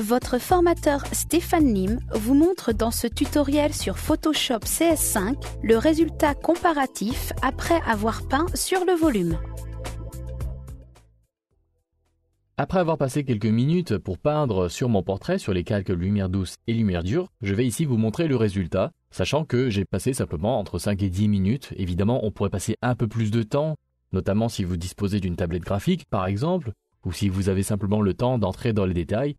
Votre formateur Stéphane Lim vous montre dans ce tutoriel sur Photoshop CS5 le résultat comparatif après avoir peint sur le volume. Après avoir passé quelques minutes pour peindre sur mon portrait sur les calques lumière douce et lumière dure, je vais ici vous montrer le résultat, sachant que j'ai passé simplement entre 5 et 10 minutes. Évidemment, on pourrait passer un peu plus de temps, notamment si vous disposez d'une tablette graphique par exemple, ou si vous avez simplement le temps d'entrer dans les détails,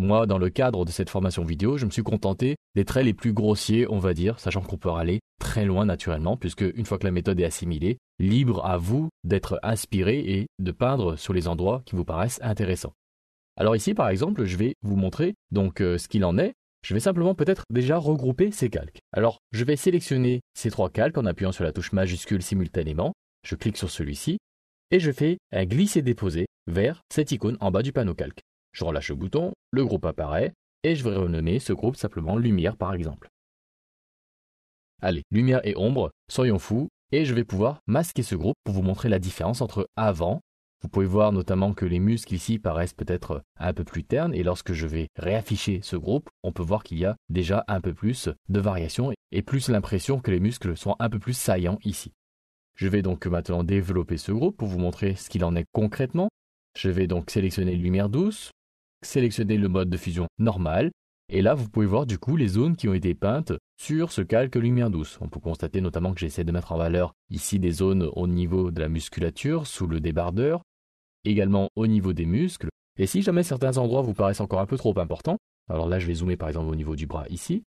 moi, dans le cadre de cette formation vidéo, je me suis contenté des traits les plus grossiers, on va dire, sachant qu'on peut aller très loin naturellement, puisque une fois que la méthode est assimilée, libre à vous d'être inspiré et de peindre sur les endroits qui vous paraissent intéressants. Alors ici, par exemple, je vais vous montrer donc euh, ce qu'il en est. Je vais simplement peut-être déjà regrouper ces calques. Alors, je vais sélectionner ces trois calques en appuyant sur la touche majuscule simultanément. Je clique sur celui-ci et je fais un glisser-déposer vers cette icône en bas du panneau calque. Je relâche le bouton, le groupe apparaît, et je vais renommer ce groupe simplement lumière par exemple. Allez, lumière et ombre, soyons fous, et je vais pouvoir masquer ce groupe pour vous montrer la différence entre avant, vous pouvez voir notamment que les muscles ici paraissent peut-être un peu plus ternes, et lorsque je vais réafficher ce groupe, on peut voir qu'il y a déjà un peu plus de variation, et plus l'impression que les muscles sont un peu plus saillants ici. Je vais donc maintenant développer ce groupe pour vous montrer ce qu'il en est concrètement. Je vais donc sélectionner lumière douce, sélectionnez le mode de fusion normal, et là vous pouvez voir du coup les zones qui ont été peintes sur ce calque lumière douce. On peut constater notamment que j'essaie de mettre en valeur ici des zones au niveau de la musculature, sous le débardeur, également au niveau des muscles, et si jamais certains endroits vous paraissent encore un peu trop importants, alors là je vais zoomer par exemple au niveau du bras ici,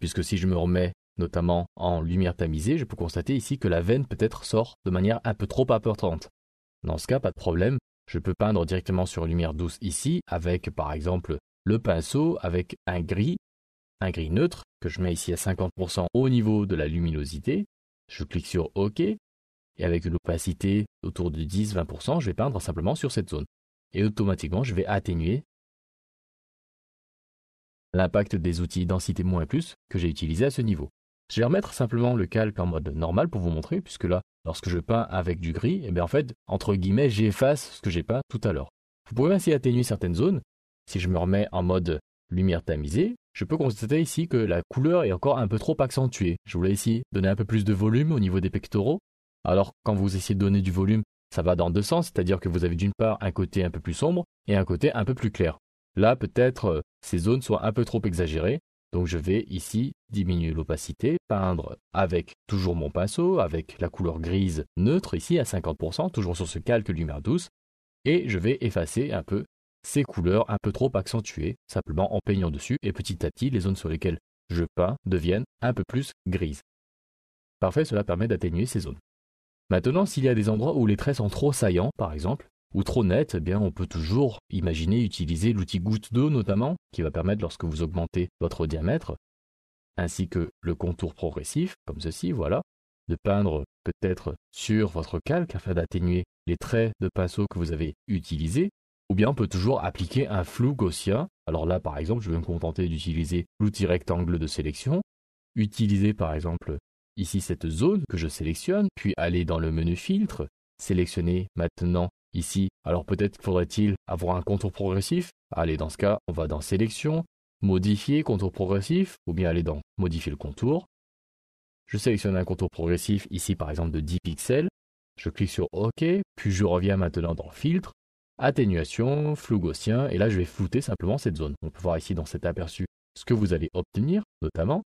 puisque si je me remets notamment en lumière tamisée, je peux constater ici que la veine peut-être sort de manière un peu trop importante. Dans ce cas, pas de problème, je peux peindre directement sur lumière douce ici avec par exemple le pinceau avec un gris, un gris neutre que je mets ici à 50% au niveau de la luminosité. Je clique sur OK et avec une opacité autour de 10-20%, je vais peindre simplement sur cette zone. Et automatiquement, je vais atténuer l'impact des outils densité moins plus que j'ai utilisé à ce niveau. Je vais remettre simplement le calque en mode normal pour vous montrer, puisque là, lorsque je peins avec du gris, et eh bien en fait, entre guillemets, j'efface ce que j'ai peint tout à l'heure. Vous pouvez ainsi atténuer certaines zones. Si je me remets en mode lumière tamisée, je peux constater ici que la couleur est encore un peu trop accentuée. Je voulais ici donner un peu plus de volume au niveau des pectoraux. Alors quand vous essayez de donner du volume, ça va dans deux sens, c'est-à-dire que vous avez d'une part un côté un peu plus sombre et un côté un peu plus clair. Là, peut-être, euh, ces zones sont un peu trop exagérées, donc je vais ici diminuer l'opacité, peindre avec toujours mon pinceau, avec la couleur grise neutre ici à 50%, toujours sur ce calque lumière douce, et je vais effacer un peu ces couleurs un peu trop accentuées, simplement en peignant dessus, et petit à petit les zones sur lesquelles je peins deviennent un peu plus grises. Parfait, cela permet d'atténuer ces zones. Maintenant, s'il y a des endroits où les traits sont trop saillants, par exemple, ou trop nette, eh bien on peut toujours imaginer utiliser l'outil goutte d'eau notamment, qui va permettre lorsque vous augmentez votre diamètre, ainsi que le contour progressif, comme ceci, voilà, de peindre peut-être sur votre calque afin d'atténuer les traits de pinceau que vous avez utilisés, ou bien on peut toujours appliquer un flou gaussien. Alors là, par exemple, je vais me contenter d'utiliser l'outil rectangle de sélection, utiliser par exemple ici cette zone que je sélectionne, puis aller dans le menu filtre, sélectionner maintenant ici. Alors peut-être faudrait-il avoir un contour progressif. Allez, dans ce cas, on va dans sélection, modifier contour progressif, ou bien aller dans modifier le contour. Je sélectionne un contour progressif ici par exemple de 10 pixels. Je clique sur OK, puis je reviens maintenant dans filtre, atténuation, flou gaussien, et là je vais flouter simplement cette zone. On peut voir ici dans cet aperçu ce que vous allez obtenir notamment.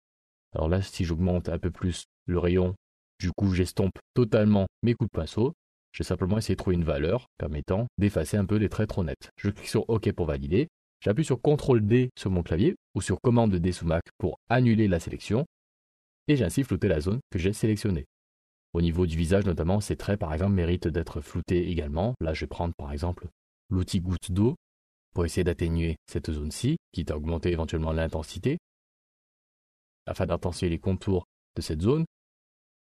Alors là, si j'augmente un peu plus le rayon, du coup j'estompe totalement mes coups de pinceau. J'ai simplement essayé de trouver une valeur permettant d'effacer un peu les traits trop nets. Je clique sur OK pour valider. J'appuie sur CTRL D sur mon clavier ou sur commande D sous Mac pour annuler la sélection et j'ai ainsi flouté la zone que j'ai sélectionnée. Au niveau du visage notamment, ces traits par exemple méritent d'être floutés également. Là je vais prendre par exemple l'outil goutte d'eau pour essayer d'atténuer cette zone-ci, quitte à augmenter éventuellement l'intensité. Afin d'intensifier les contours de cette zone,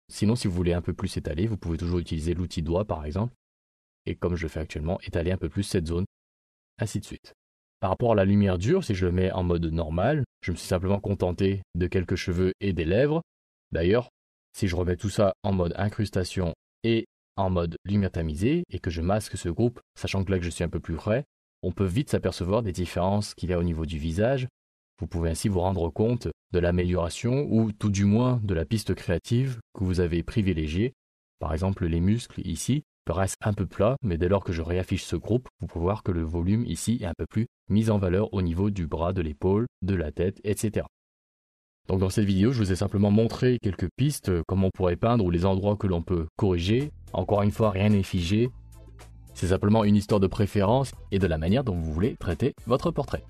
Sinon, si vous voulez un peu plus étaler, vous pouvez toujours utiliser l'outil doigt par exemple, et comme je le fais actuellement, étaler un peu plus cette zone, ainsi de suite. Par rapport à la lumière dure, si je le mets en mode normal, je me suis simplement contenté de quelques cheveux et des lèvres. D'ailleurs, si je remets tout ça en mode incrustation et en mode lumière tamisée, et que je masque ce groupe, sachant que là que je suis un peu plus près, on peut vite s'apercevoir des différences qu'il y a au niveau du visage, vous pouvez ainsi vous rendre compte de l'amélioration ou tout du moins de la piste créative que vous avez privilégiée. Par exemple, les muscles ici paraissent un peu plats, mais dès lors que je réaffiche ce groupe, vous pouvez voir que le volume ici est un peu plus mis en valeur au niveau du bras, de l'épaule, de la tête, etc. Donc dans cette vidéo, je vous ai simplement montré quelques pistes, euh, comment on pourrait peindre ou les endroits que l'on peut corriger. Encore une fois, rien n'est figé. C'est simplement une histoire de préférence et de la manière dont vous voulez traiter votre portrait.